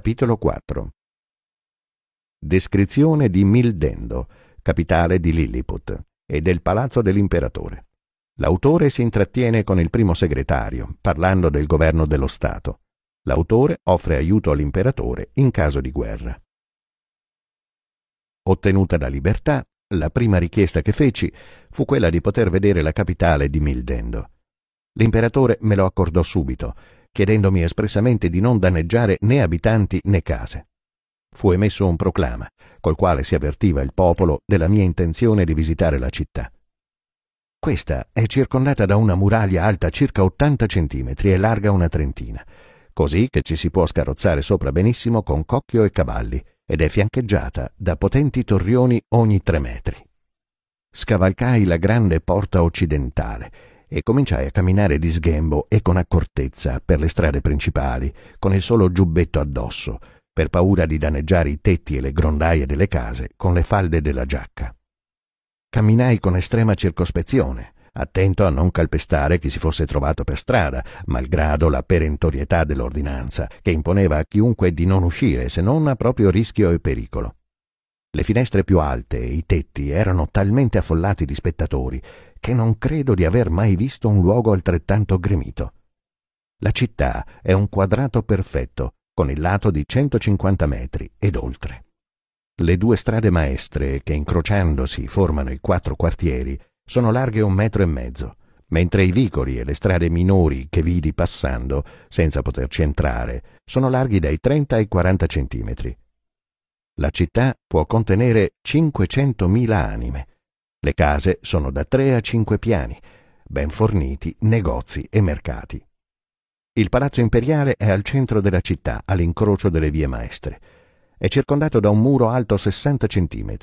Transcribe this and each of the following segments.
Capitolo 4 Descrizione di Mildendo, capitale di Lilliput, e del palazzo dell'imperatore. L'autore si intrattiene con il primo segretario, parlando del governo dello Stato. L'autore offre aiuto all'imperatore in caso di guerra. Ottenuta la libertà, la prima richiesta che feci fu quella di poter vedere la capitale di Mildendo. L'imperatore me lo accordò subito chiedendomi espressamente di non danneggiare né abitanti né case. Fu emesso un proclama, col quale si avvertiva il popolo della mia intenzione di visitare la città. Questa è circondata da una muraglia alta circa 80 centimetri e larga una trentina, così che ci si può scarrozzare sopra benissimo con cocchio e cavalli, ed è fiancheggiata da potenti torrioni ogni tre metri. Scavalcai la grande porta occidentale e cominciai a camminare di sghembo e con accortezza per le strade principali, con il solo giubbetto addosso, per paura di danneggiare i tetti e le grondaie delle case con le falde della giacca. Camminai con estrema circospezione, attento a non calpestare chi si fosse trovato per strada, malgrado la perentorietà dell'ordinanza, che imponeva a chiunque di non uscire se non a proprio rischio e pericolo. Le finestre più alte e i tetti erano talmente affollati di spettatori che non credo di aver mai visto un luogo altrettanto gremito. La città è un quadrato perfetto, con il lato di 150 metri ed oltre. Le due strade maestre che incrociandosi formano i quattro quartieri sono larghe un metro e mezzo, mentre i vicoli e le strade minori che vidi passando, senza poterci entrare, sono larghi dai 30 ai 40 centimetri. La città può contenere 500.000 anime. Le case sono da 3 a 5 piani, ben forniti negozi e mercati. Il palazzo imperiale è al centro della città, all'incrocio delle vie maestre. È circondato da un muro alto 60 cm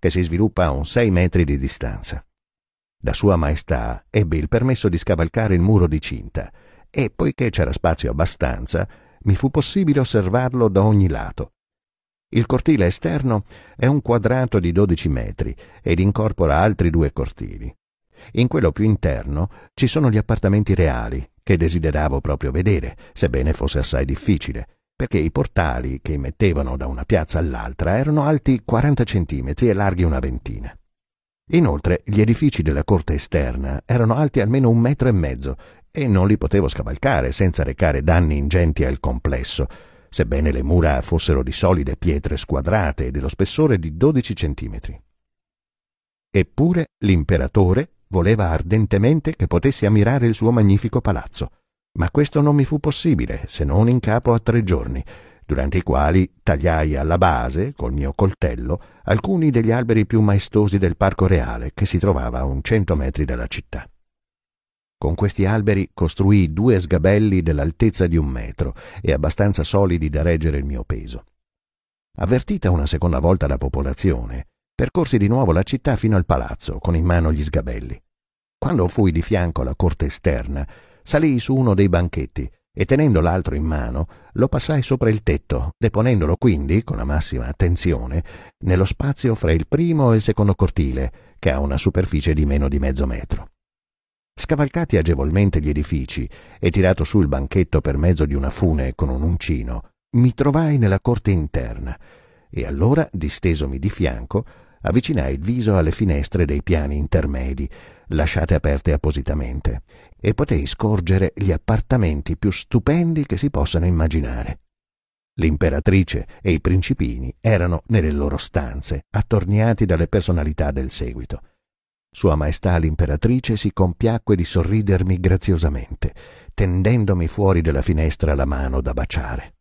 che si sviluppa a un 6 metri di distanza. La Sua Maestà ebbe il permesso di scavalcare il muro di cinta e, poiché c'era spazio abbastanza, mi fu possibile osservarlo da ogni lato, il cortile esterno è un quadrato di 12 metri ed incorpora altri due cortili. In quello più interno ci sono gli appartamenti reali, che desideravo proprio vedere, sebbene fosse assai difficile, perché i portali che mettevano da una piazza all'altra erano alti 40 centimetri e larghi una ventina. Inoltre, gli edifici della corte esterna erano alti almeno un metro e mezzo e non li potevo scavalcare senza recare danni ingenti al complesso, sebbene le mura fossero di solide pietre squadrate e dello spessore di 12 centimetri. Eppure l'imperatore voleva ardentemente che potessi ammirare il suo magnifico palazzo, ma questo non mi fu possibile se non in capo a tre giorni, durante i quali tagliai alla base, col mio coltello, alcuni degli alberi più maestosi del Parco Reale che si trovava a un cento metri dalla città. Con questi alberi costruii due sgabelli dell'altezza di un metro e abbastanza solidi da reggere il mio peso. Avvertita una seconda volta la popolazione, percorsi di nuovo la città fino al palazzo, con in mano gli sgabelli. Quando fui di fianco alla corte esterna, salii su uno dei banchetti e tenendo l'altro in mano lo passai sopra il tetto, deponendolo quindi, con la massima attenzione, nello spazio fra il primo e il secondo cortile, che ha una superficie di meno di mezzo metro. Scavalcati agevolmente gli edifici e tirato su il banchetto per mezzo di una fune con un uncino, mi trovai nella corte interna e allora, distesomi di fianco, avvicinai il viso alle finestre dei piani intermedi, lasciate aperte appositamente, e potei scorgere gli appartamenti più stupendi che si possano immaginare. L'imperatrice e i principini erano nelle loro stanze, attorniati dalle personalità del seguito. Sua Maestà l'imperatrice si compiacque di sorridermi graziosamente, tendendomi fuori della finestra la mano da baciare.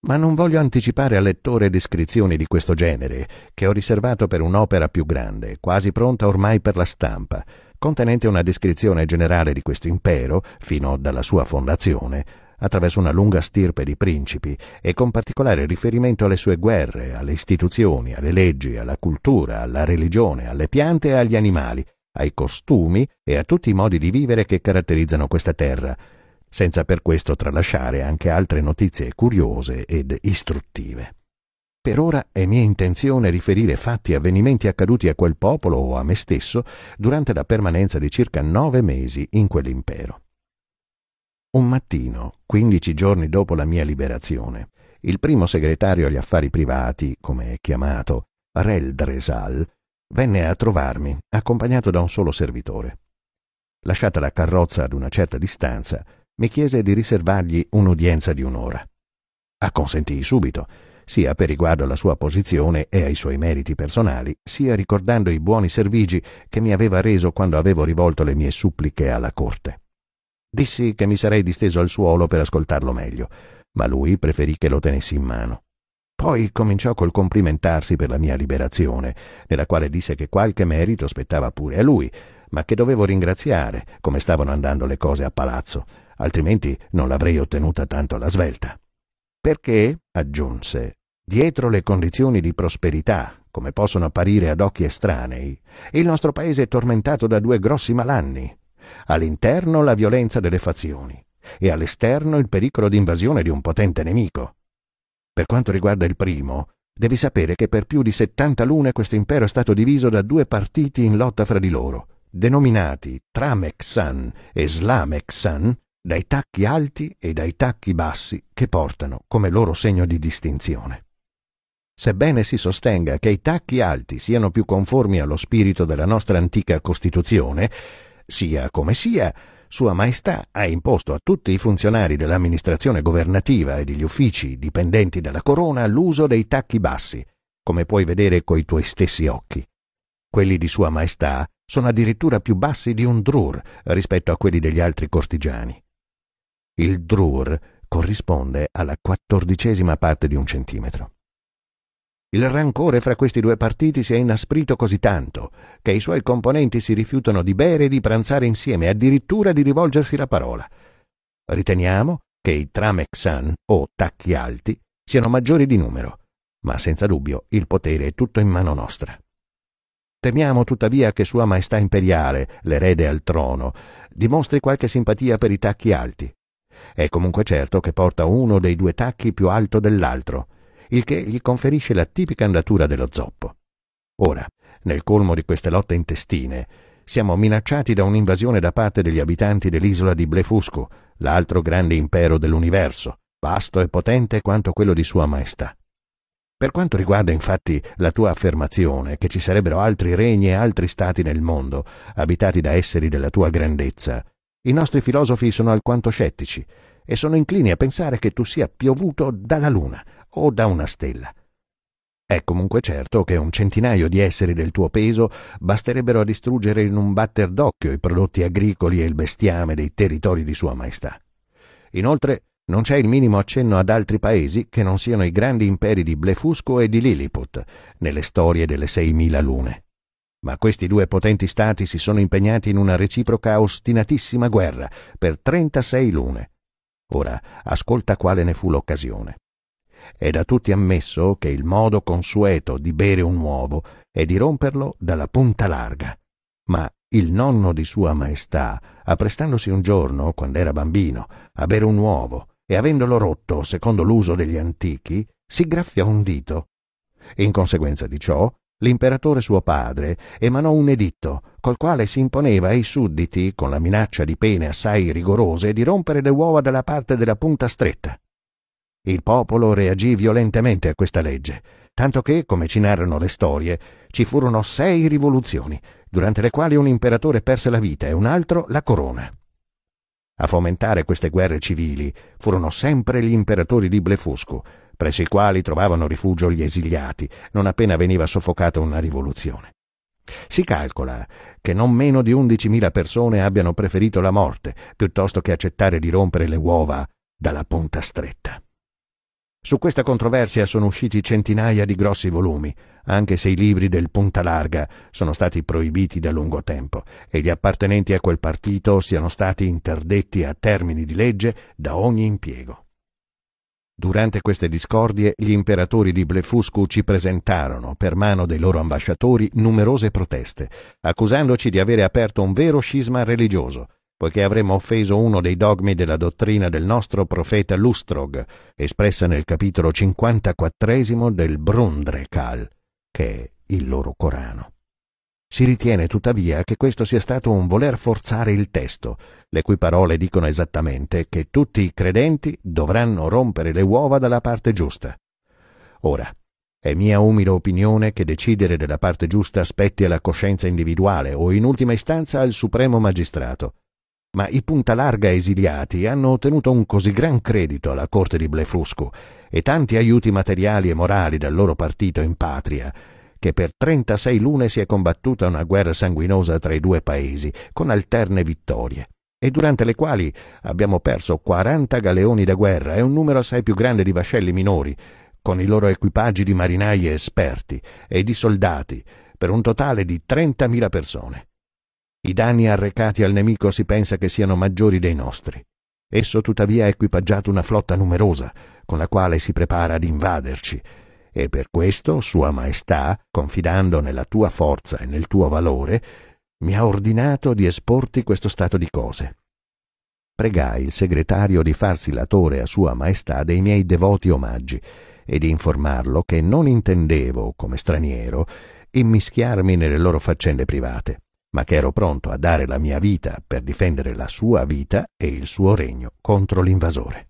Ma non voglio anticipare al lettore descrizioni di questo genere, che ho riservato per un'opera più grande, quasi pronta ormai per la stampa, contenente una descrizione generale di questo impero, fino dalla sua fondazione, attraverso una lunga stirpe di principi e con particolare riferimento alle sue guerre, alle istituzioni, alle leggi, alla cultura, alla religione, alle piante e agli animali, ai costumi e a tutti i modi di vivere che caratterizzano questa terra, senza per questo tralasciare anche altre notizie curiose ed istruttive. Per ora è mia intenzione riferire fatti e avvenimenti accaduti a quel popolo o a me stesso durante la permanenza di circa nove mesi in quell'impero. Un mattino, 15 giorni dopo la mia liberazione, il primo segretario agli affari privati, come è chiamato, Rel Dresal, venne a trovarmi, accompagnato da un solo servitore. Lasciata la carrozza ad una certa distanza, mi chiese di riservargli un'udienza di un'ora. Acconsentii subito, sia per riguardo alla sua posizione e ai suoi meriti personali, sia ricordando i buoni servigi che mi aveva reso quando avevo rivolto le mie suppliche alla corte. Dissi che mi sarei disteso al suolo per ascoltarlo meglio, ma lui preferì che lo tenessi in mano. Poi cominciò col complimentarsi per la mia liberazione, nella quale disse che qualche merito spettava pure a lui, ma che dovevo ringraziare come stavano andando le cose a palazzo, altrimenti non l'avrei ottenuta tanto alla svelta. Perché, aggiunse, dietro le condizioni di prosperità, come possono apparire ad occhi estranei, il nostro paese è tormentato da due grossi malanni, all'interno la violenza delle fazioni e all'esterno il pericolo di invasione di un potente nemico. Per quanto riguarda il primo, devi sapere che per più di 70 lune questo impero è stato diviso da due partiti in lotta fra di loro, denominati Tramexan e Slamexan, dai tacchi alti e dai tacchi bassi che portano come loro segno di distinzione. Sebbene si sostenga che i tacchi alti siano più conformi allo spirito della nostra antica Costituzione, sia come sia, Sua Maestà ha imposto a tutti i funzionari dell'amministrazione governativa e degli uffici dipendenti dalla corona l'uso dei tacchi bassi, come puoi vedere coi tuoi stessi occhi. Quelli di Sua Maestà sono addirittura più bassi di un drur rispetto a quelli degli altri cortigiani. Il drur corrisponde alla quattordicesima parte di un centimetro. Il rancore fra questi due partiti si è inasprito così tanto che i suoi componenti si rifiutano di bere e di pranzare insieme, addirittura di rivolgersi la parola. Riteniamo che i Tramexan o tacchi alti siano maggiori di numero, ma senza dubbio il potere è tutto in mano nostra. Temiamo tuttavia che Sua Maestà Imperiale, l'erede al trono, dimostri qualche simpatia per i tacchi alti. È comunque certo che porta uno dei due tacchi più alto dell'altro, il che gli conferisce la tipica andatura dello zoppo. Ora, nel colmo di queste lotte intestine, siamo minacciati da un'invasione da parte degli abitanti dell'isola di Blefusco, l'altro grande impero dell'universo, vasto e potente quanto quello di Sua Maestà. Per quanto riguarda infatti la tua affermazione che ci sarebbero altri regni e altri stati nel mondo, abitati da esseri della tua grandezza, i nostri filosofi sono alquanto scettici e sono inclini a pensare che tu sia piovuto dalla luna, o da una stella. È comunque certo che un centinaio di esseri del tuo peso basterebbero a distruggere in un batter d'occhio i prodotti agricoli e il bestiame dei territori di Sua Maestà. Inoltre, non c'è il minimo accenno ad altri paesi che non siano i grandi imperi di Blefusco e di Lilliput, nelle storie delle 6.000 lune. Ma questi due potenti stati si sono impegnati in una reciproca ostinatissima guerra per 36 lune. Ora, ascolta quale ne fu l'occasione. È da tutti ammesso che il modo consueto di bere un uovo è di romperlo dalla punta larga. Ma il nonno di Sua Maestà, apprestandosi un giorno, quando era bambino, a bere un uovo e avendolo rotto secondo l'uso degli antichi, si graffiò un dito. In conseguenza di ciò, l'imperatore suo padre emanò un editto col quale si imponeva ai sudditi, con la minaccia di pene assai rigorose, di rompere le uova dalla parte della punta stretta. Il popolo reagì violentemente a questa legge, tanto che, come ci narrano le storie, ci furono sei rivoluzioni, durante le quali un imperatore perse la vita e un altro la corona. A fomentare queste guerre civili furono sempre gli imperatori di Blefusco, presso i quali trovavano rifugio gli esiliati, non appena veniva soffocata una rivoluzione. Si calcola che non meno di 11.000 persone abbiano preferito la morte piuttosto che accettare di rompere le uova dalla punta stretta. Su questa controversia sono usciti centinaia di grossi volumi, anche se i libri del Punta Larga sono stati proibiti da lungo tempo e gli appartenenti a quel partito siano stati interdetti a termini di legge da ogni impiego. Durante queste discordie gli imperatori di Blefuscu ci presentarono, per mano dei loro ambasciatori, numerose proteste, accusandoci di avere aperto un vero scisma religioso, poiché avremmo offeso uno dei dogmi della dottrina del nostro profeta Lustrog, espressa nel capitolo 54 del Brundrekal, che è il loro Corano. Si ritiene tuttavia che questo sia stato un voler forzare il testo, le cui parole dicono esattamente che tutti i credenti dovranno rompere le uova dalla parte giusta. Ora, è mia umile opinione che decidere della parte giusta spetti alla coscienza individuale o in ultima istanza al Supremo Magistrato, ma i puntalarga esiliati hanno ottenuto un così gran credito alla corte di Blefuscu e tanti aiuti materiali e morali dal loro partito in patria, che per 36 lune si è combattuta una guerra sanguinosa tra i due paesi, con alterne vittorie, e durante le quali abbiamo perso 40 galeoni da guerra e un numero assai più grande di vascelli minori, con i loro equipaggi di marinai esperti e di soldati, per un totale di 30.000 persone. I danni arrecati al nemico si pensa che siano maggiori dei nostri. Esso tuttavia ha equipaggiato una flotta numerosa, con la quale si prepara ad invaderci, e per questo Sua Maestà, confidando nella tua forza e nel tuo valore, mi ha ordinato di esporti questo stato di cose. Pregai il segretario di farsi latore a Sua Maestà dei miei devoti omaggi e di informarlo che non intendevo, come straniero, immischiarmi nelle loro faccende private ma che ero pronto a dare la mia vita per difendere la sua vita e il suo regno contro l'invasore.